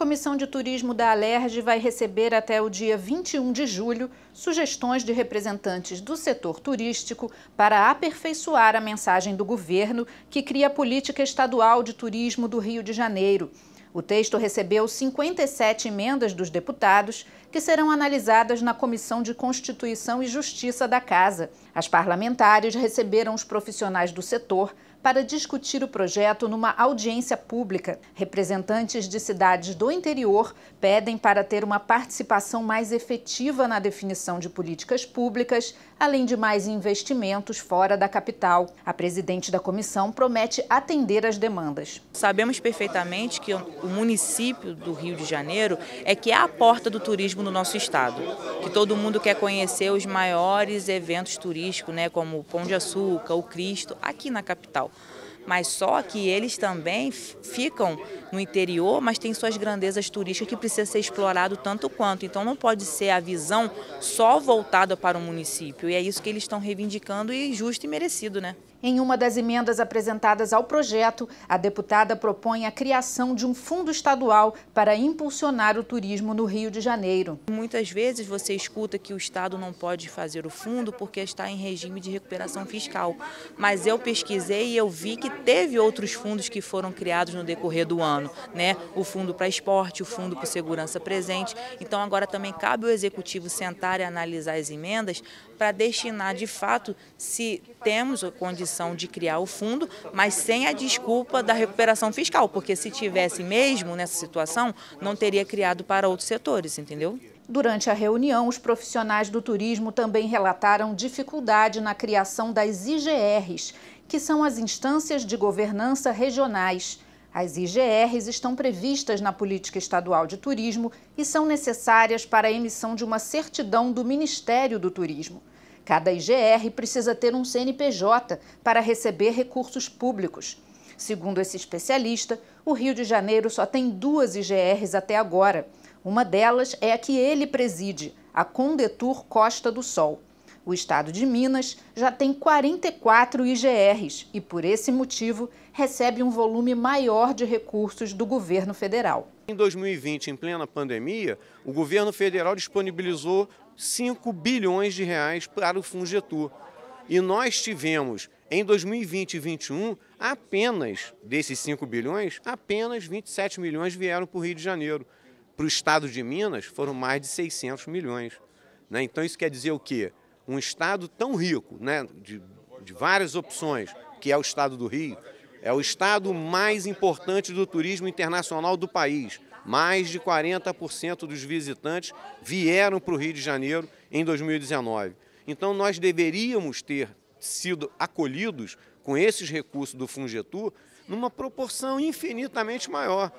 Comissão de Turismo da Alerj vai receber até o dia 21 de julho sugestões de representantes do setor turístico para aperfeiçoar a mensagem do governo que cria a Política Estadual de Turismo do Rio de Janeiro. O texto recebeu 57 emendas dos deputados que serão analisadas na Comissão de Constituição e Justiça da Casa. As parlamentares receberam os profissionais do setor para discutir o projeto numa audiência pública. Representantes de cidades do interior pedem para ter uma participação mais efetiva na definição de políticas públicas, além de mais investimentos fora da capital. A presidente da comissão promete atender as demandas. Sabemos perfeitamente que o município do Rio de Janeiro é que é a porta do turismo turismo no nosso estado, que todo mundo quer conhecer os maiores eventos turísticos, né, como o Pão de Açúcar, o Cristo, aqui na capital. Mas só que eles também ficam no interior, mas tem suas grandezas turísticas que precisa ser explorado tanto quanto. Então não pode ser a visão só voltada para o município. E é isso que eles estão reivindicando e justo e merecido, né? Em uma das emendas apresentadas ao projeto, a deputada propõe a criação de um fundo estadual para impulsionar o turismo no Rio de Janeiro. Muitas vezes você escuta que o Estado não pode fazer o fundo porque está em regime de recuperação fiscal. Mas eu pesquisei e eu vi que teve outros fundos que foram criados no decorrer do ano. Né? O fundo para esporte, o fundo para segurança presente. Então agora também cabe ao Executivo sentar e analisar as emendas para destinar de fato se temos a condição de criar o fundo, mas sem a desculpa da recuperação fiscal, porque se tivesse mesmo nessa situação, não teria criado para outros setores, entendeu? Durante a reunião, os profissionais do turismo também relataram dificuldade na criação das IGRs, que são as instâncias de governança regionais. As IGRs estão previstas na Política Estadual de Turismo e são necessárias para a emissão de uma certidão do Ministério do Turismo. Cada IGR precisa ter um CNPJ para receber recursos públicos. Segundo esse especialista, o Rio de Janeiro só tem duas IGRs até agora. Uma delas é a que ele preside, a Condetur Costa do Sol. O estado de Minas já tem 44 IGRs e, por esse motivo, recebe um volume maior de recursos do governo federal. Em 2020, em plena pandemia, o governo federal disponibilizou 5 bilhões de reais para o Fungetur. E nós tivemos, em 2020 e 2021, apenas desses 5 bilhões, apenas 27 milhões vieram para o Rio de Janeiro. Para o estado de Minas, foram mais de 600 milhões. Né? Então, isso quer dizer o quê? um estado tão rico, né, de, de várias opções, que é o estado do Rio, é o estado mais importante do turismo internacional do país. Mais de 40% dos visitantes vieram para o Rio de Janeiro em 2019. Então, nós deveríamos ter sido acolhidos com esses recursos do Fungetur numa proporção infinitamente maior.